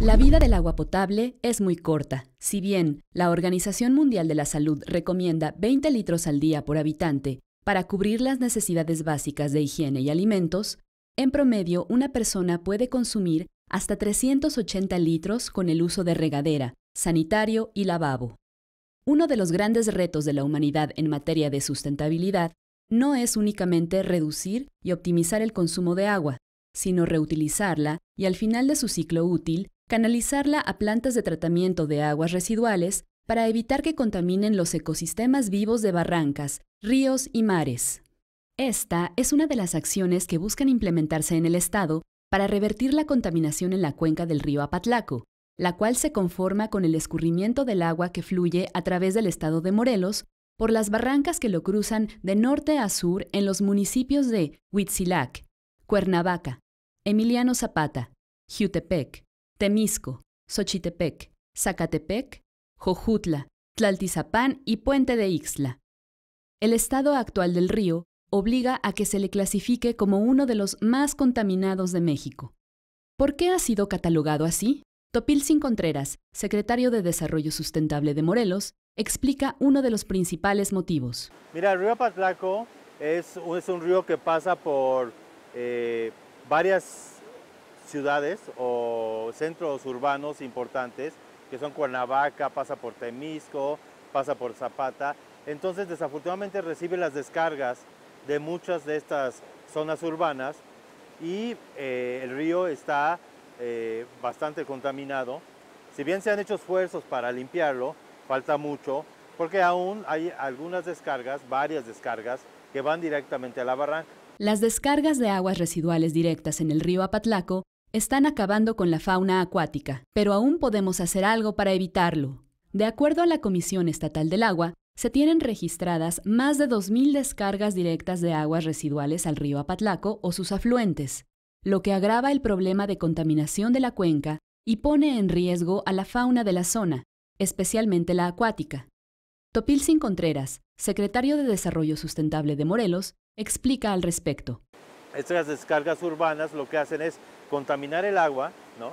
La vida del agua potable es muy corta. Si bien la Organización Mundial de la Salud recomienda 20 litros al día por habitante para cubrir las necesidades básicas de higiene y alimentos, en promedio una persona puede consumir hasta 380 litros con el uso de regadera, sanitario y lavabo. Uno de los grandes retos de la humanidad en materia de sustentabilidad no es únicamente reducir y optimizar el consumo de agua, sino reutilizarla y al final de su ciclo útil canalizarla a plantas de tratamiento de aguas residuales para evitar que contaminen los ecosistemas vivos de barrancas, ríos y mares. Esta es una de las acciones que buscan implementarse en el Estado para revertir la contaminación en la cuenca del río Apatlaco, la cual se conforma con el escurrimiento del agua que fluye a través del estado de Morelos por las barrancas que lo cruzan de norte a sur en los municipios de Huitzilac, Cuernavaca, Emiliano Zapata, Jutepec, Temisco, Xochitepec, Zacatepec, Jojutla, Tlaltizapán y Puente de Ixtla. El estado actual del río obliga a que se le clasifique como uno de los más contaminados de México. ¿Por qué ha sido catalogado así? Sin Contreras, secretario de Desarrollo Sustentable de Morelos, explica uno de los principales motivos. Mira, el río Patlaco es, un río que pasa por eh, varias ciudades o centros urbanos importantes, que son Cuernavaca, pasa por Temisco, pasa por Zapata. Entonces, desafortunadamente recibe las descargas de muchas de estas zonas urbanas y eh, el río está eh, bastante contaminado. Si bien se han hecho esfuerzos para limpiarlo, falta mucho, porque aún hay algunas descargas, varias descargas, que van directamente a la barranca. Las descargas de aguas residuales directas en el río Apatlaco están acabando con la fauna acuática, pero aún podemos hacer algo para evitarlo. De acuerdo a la Comisión Estatal del Agua, se tienen registradas más de 2.000 descargas directas de aguas residuales al río Apatlaco o sus afluentes, lo que agrava el problema de contaminación de la cuenca y pone en riesgo a la fauna de la zona, especialmente la acuática. Topilcin Contreras, secretario de Desarrollo Sustentable de Morelos, explica al respecto. Estas descargas urbanas lo que hacen es contaminar el agua, ¿no?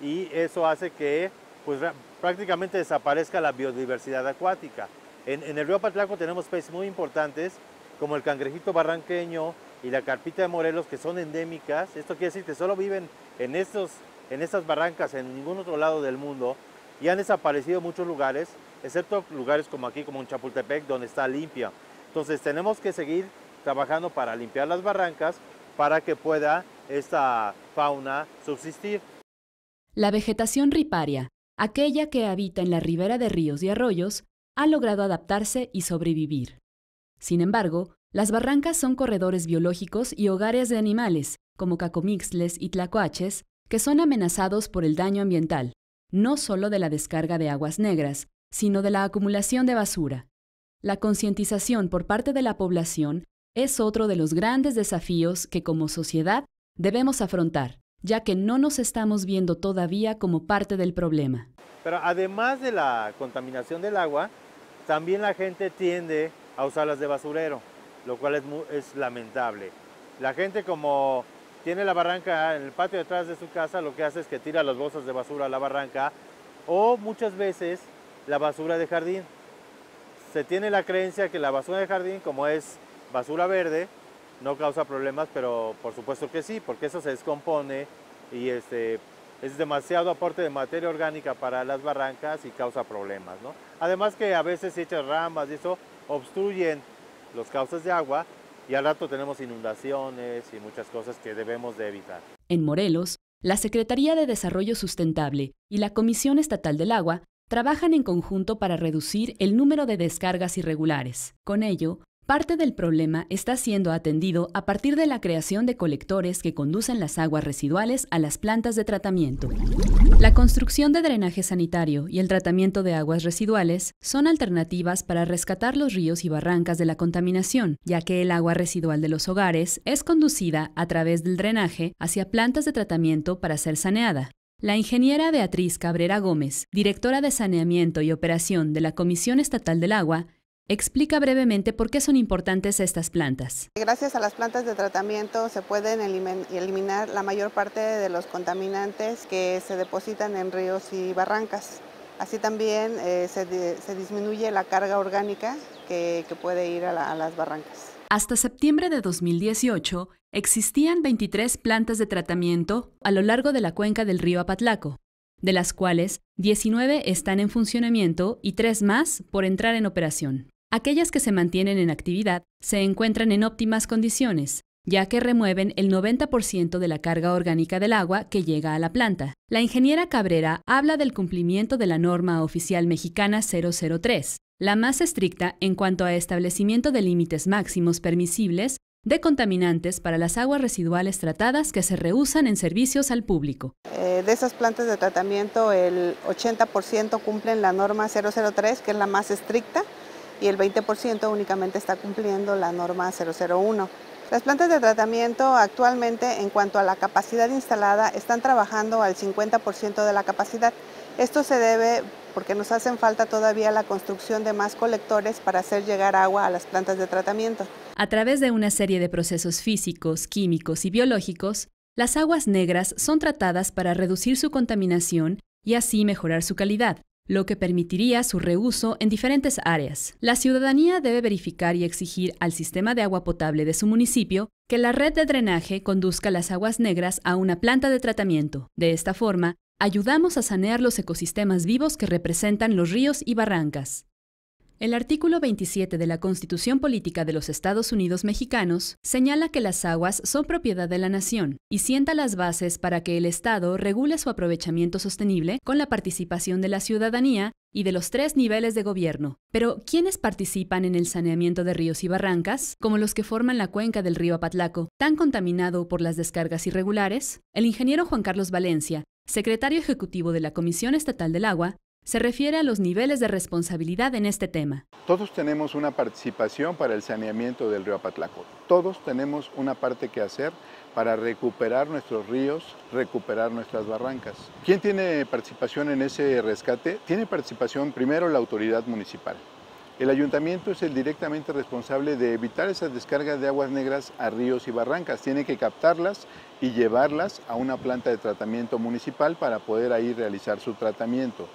Y eso hace que pues, prácticamente desaparezca la biodiversidad acuática. En, el río Patlaco tenemos peces muy importantes como el cangrejito barranqueño y la carpita de Morelos que son endémicas. Esto quiere decir que solo viven en, estos, en estas barrancas, en ningún otro lado del mundo y han desaparecido muchos lugares, excepto lugares como aquí, como en Chapultepec, donde está limpia. Entonces tenemos que seguir trabajando para limpiar las barrancas para que pueda esta la vegetación riparia, aquella que habita en la ribera de ríos y arroyos, ha logrado adaptarse y sobrevivir. Sin embargo, las barrancas son corredores biológicos y hogares de animales, como cacomixles y tlacuaches, que son amenazados por el daño ambiental, no solo de la descarga de aguas negras, sino de la acumulación de basura. La concientización por parte de la población es otro de los grandes desafíos que como sociedad debemos afrontar, ya que no nos estamos viendo todavía como parte del problema. Pero además de la contaminación del agua, también la gente tiende a usarlas de basurero, lo cual es, lamentable. La gente como tiene la barranca en el patio detrás de su casa, lo que hace es que tira las bolsas de basura a la barranca o muchas veces la basura de jardín. Se tiene la creencia que la basura de jardín, como es basura verde, no causa problemas, pero por supuesto que sí, porque eso se descompone y este, es demasiado aporte de materia orgánica para las barrancas y causa problemas. Además que a veces se echan ramas y eso obstruyen los cauces de agua y al rato tenemos inundaciones y muchas cosas que debemos de evitar. En Morelos, la Secretaría de Desarrollo Sustentable y la Comisión Estatal del Agua trabajan en conjunto para reducir el número de descargas irregulares. Con ello, Parte del problema está siendo atendido a partir de la creación de colectores que conducen las aguas residuales a las plantas de tratamiento. La construcción de drenaje sanitario y el tratamiento de aguas residuales son alternativas para rescatar los ríos y barrancas de la contaminación, ya que el agua residual de los hogares es conducida a través del drenaje hacia plantas de tratamiento para ser saneada. La ingeniera Beatriz Cabrera Gómez, directora de Saneamiento y Operación de la Comisión Estatal del Agua, explica brevemente por qué son importantes estas plantas. Gracias a las plantas de tratamiento se pueden eliminar la mayor parte de los contaminantes que se depositan en ríos y barrancas. Así también eh, se, disminuye la carga orgánica que, puede ir a, a las barrancas. Hasta septiembre de 2018 existían 23 plantas de tratamiento a lo largo de la cuenca del río Apatlaco, de las cuales 19 están en funcionamiento y 3 más por entrar en operación. Aquellas que se mantienen en actividad se encuentran en óptimas condiciones, ya que remueven el 90% de la carga orgánica del agua que llega a la planta. La ingeniera Cabrera habla del cumplimiento de la norma oficial mexicana 003, la más estricta en cuanto a establecimiento de límites máximos permisibles de contaminantes para las aguas residuales tratadas que se reusan en servicios al público. Eh, de esas plantas de tratamiento, el 80% cumplen la norma 003, que es la más estricta, y el 20% únicamente está cumpliendo la norma 001. Las plantas de tratamiento actualmente en cuanto a la capacidad instalada están trabajando al 50% de la capacidad. Esto se debe porque nos hacen falta todavía la construcción de más colectores para hacer llegar agua a las plantas de tratamiento. A través de una serie de procesos físicos, químicos y biológicos, las aguas negras son tratadas para reducir su contaminación y así mejorar su calidad, lo que permitiría su reuso en diferentes áreas. La ciudadanía debe verificar y exigir al sistema de agua potable de su municipio que la red de drenaje conduzca las aguas negras a una planta de tratamiento. De esta forma, ayudamos a sanear los ecosistemas vivos que representan los ríos y barrancas. El artículo 27 de la Constitución Política de los Estados Unidos Mexicanos señala que las aguas son propiedad de la nación y sienta las bases para que el Estado regule su aprovechamiento sostenible con la participación de la ciudadanía y de los tres niveles de gobierno. Pero, ¿quiénes participan en el saneamiento de ríos y barrancas, como los que forman la cuenca del río Apatlaco, tan contaminado por las descargas irregulares? El ingeniero Juan Carlos Valencia, secretario ejecutivo de la Comisión Estatal del Agua, se refiere a los niveles de responsabilidad en este tema. Todos tenemos una participación para el saneamiento del río Apatlaco. Todos tenemos una parte que hacer para recuperar nuestros ríos, recuperar nuestras barrancas. ¿Quién tiene participación en ese rescate? Tiene participación primero la autoridad municipal. El ayuntamiento es el directamente responsable de evitar esas descargas de aguas negras a ríos y barrancas. Tiene que captarlas y llevarlas a una planta de tratamiento municipal para poder ahí realizar su tratamiento.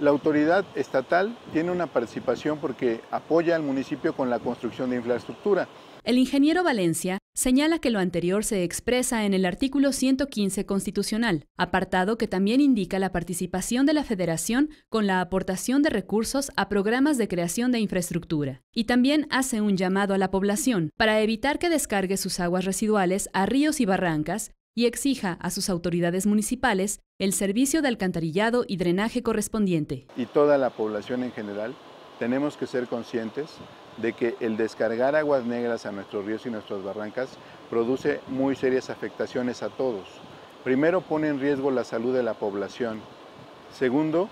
La autoridad estatal tiene una participación porque apoya al municipio con la construcción de infraestructura. El ingeniero Valencia señala que lo anterior se expresa en el artículo 115 constitucional, apartado que también indica la participación de la federación con la aportación de recursos a programas de creación de infraestructura, y también hace un llamado a la población para evitar que descargue sus aguas residuales a ríos y barrancas y exija a sus autoridades municipales el servicio de alcantarillado y drenaje correspondiente. Y toda la población en general tenemos que ser conscientes de que el descargar aguas negras a nuestros ríos y nuestras barrancas produce muy serias afectaciones a todos. Primero, pone en riesgo la salud de la población. Segundo,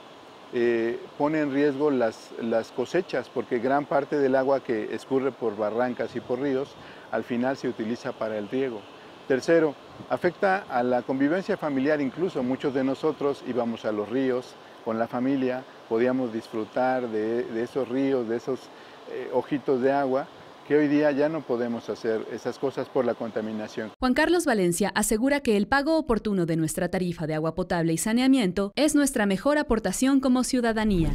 eh, pone en riesgo las, las cosechas, porque gran parte del agua que escurre por barrancas y por ríos, al final se utiliza para el riego. Tercero, Afecta a la convivencia familiar incluso. Muchos de nosotros íbamos a los ríos con la familia, podíamos disfrutar de, esos ríos, de esos eh, ojitos de agua, que hoy día ya no podemos hacer esas cosas por la contaminación. Juan Carlos Valencia asegura que el pago oportuno de nuestra tarifa de agua potable y saneamiento es nuestra mejor aportación como ciudadanía.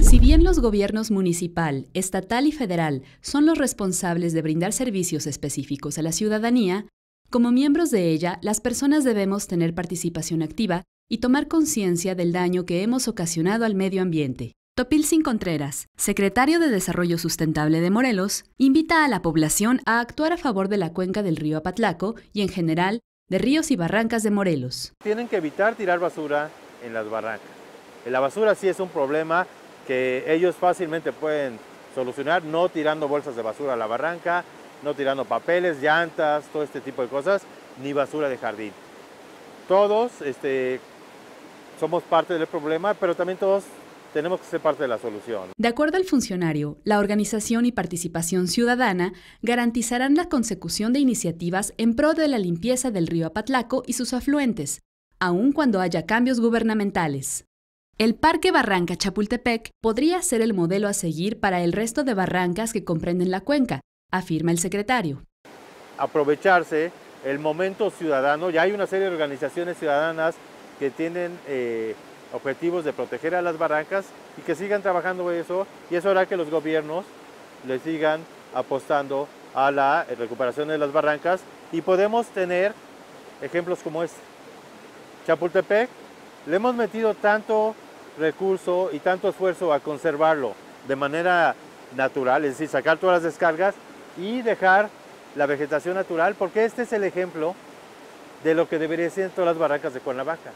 Si bien los gobiernos municipal, estatal y federal son los responsables de brindar servicios específicos a la ciudadanía, como miembros de ella, las personas debemos tener participación activa y tomar conciencia del daño que hemos ocasionado al medio ambiente. Topilsin Contreras, secretario de Desarrollo Sustentable de Morelos, invita a la población a actuar a favor de la cuenca del río Apatlaco y en general de ríos y barrancas de Morelos. Tienen que evitar tirar basura en las barrancas. La basura sí es un problema que ellos fácilmente pueden solucionar, no tirando bolsas de basura a la barranca, no tirando papeles, llantas, todo este tipo de cosas, ni basura de jardín. Todos este, somos parte del problema, pero también todos tenemos que ser parte de la solución. De acuerdo al funcionario, la organización y participación ciudadana garantizarán la consecución de iniciativas en pro de la limpieza del río Apatlaco y sus afluentes, aun cuando haya cambios gubernamentales. El Parque Barranca Chapultepec podría ser el modelo a seguir para el resto de barrancas que comprenden la cuenca, afirma el secretario. Aprovecharse el momento ciudadano, ya hay una serie de organizaciones ciudadanas que tienen eh, objetivos de proteger a las barrancas y que sigan trabajando eso y eso hará que los gobiernos le sigan apostando a la recuperación de las barrancas y podemos tener ejemplos como este. Chapultepec, le hemos metido tanto recurso y tanto esfuerzo a conservarlo de manera natural, es decir, sacar todas las descargas y dejar la vegetación natural, porque este es el ejemplo de lo que deberían ser todas las barracas de Cuernavaca.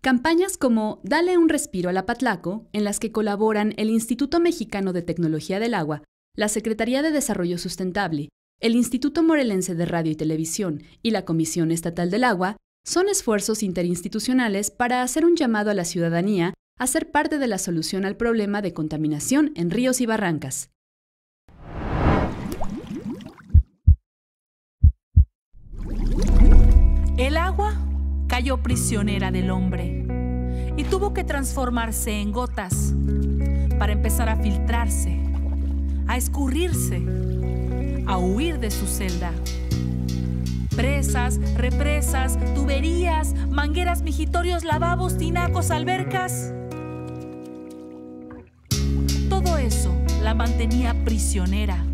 Campañas como Dale un respiro la Patlaco, en las que colaboran el Instituto Mexicano de Tecnología del Agua, la Secretaría de Desarrollo Sustentable, el Instituto Morelense de Radio y Televisión y la Comisión Estatal del Agua, son esfuerzos interinstitucionales para hacer un llamado a la ciudadanía a ser parte de la solución al problema de contaminación en ríos y barrancas. El agua cayó prisionera del hombre y tuvo que transformarse en gotas para empezar a filtrarse, a escurrirse, a huir de su celda. Presas, represas, tuberías, mangueras, mijitorios, lavabos, tinacos, albercas. Todo eso la mantenía prisionera